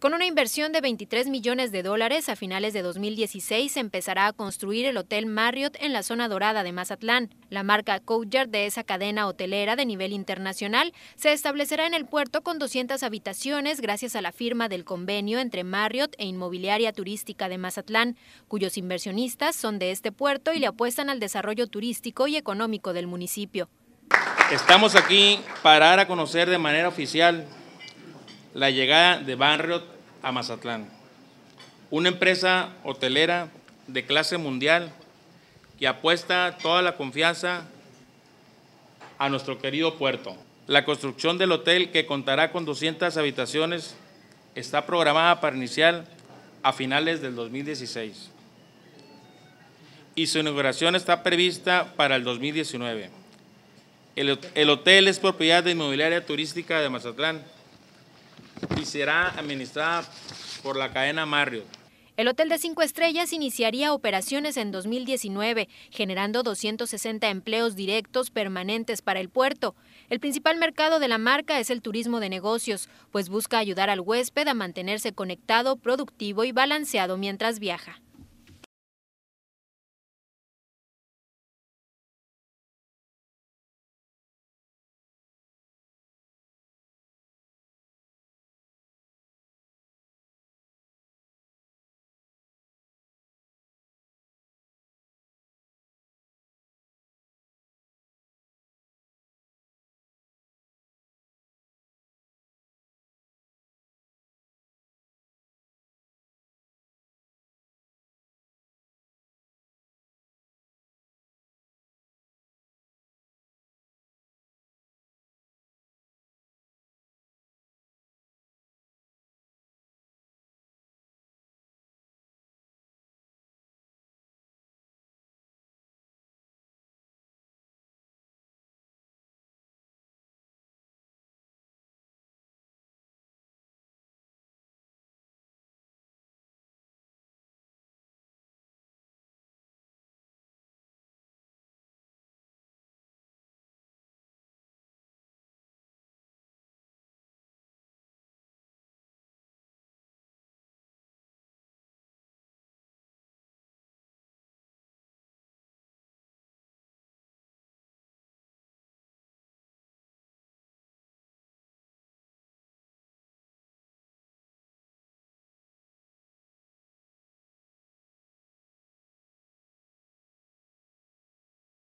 Con una inversión de 23 millones de dólares, a finales de 2016 se empezará a construir el Hotel Marriott en la zona dorada de Mazatlán. La marca Couchard de esa cadena hotelera de nivel internacional se establecerá en el puerto con 200 habitaciones gracias a la firma del convenio entre Marriott e Inmobiliaria Turística de Mazatlán, cuyos inversionistas son de este puerto y le apuestan al desarrollo turístico y económico del municipio. Estamos aquí para dar a conocer de manera oficial la llegada de Banriot a Mazatlán, una empresa hotelera de clase mundial que apuesta toda la confianza a nuestro querido puerto. La construcción del hotel, que contará con 200 habitaciones, está programada para iniciar a finales del 2016 y su inauguración está prevista para el 2019. El, el hotel es propiedad de Inmobiliaria Turística de Mazatlán, y será administrada por la cadena Marriott. El hotel de cinco estrellas iniciaría operaciones en 2019, generando 260 empleos directos permanentes para el puerto. El principal mercado de la marca es el turismo de negocios, pues busca ayudar al huésped a mantenerse conectado, productivo y balanceado mientras viaja.